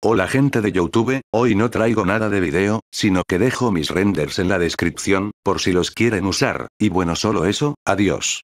Hola gente de Youtube, hoy no traigo nada de video, sino que dejo mis renders en la descripción, por si los quieren usar, y bueno solo eso, adiós.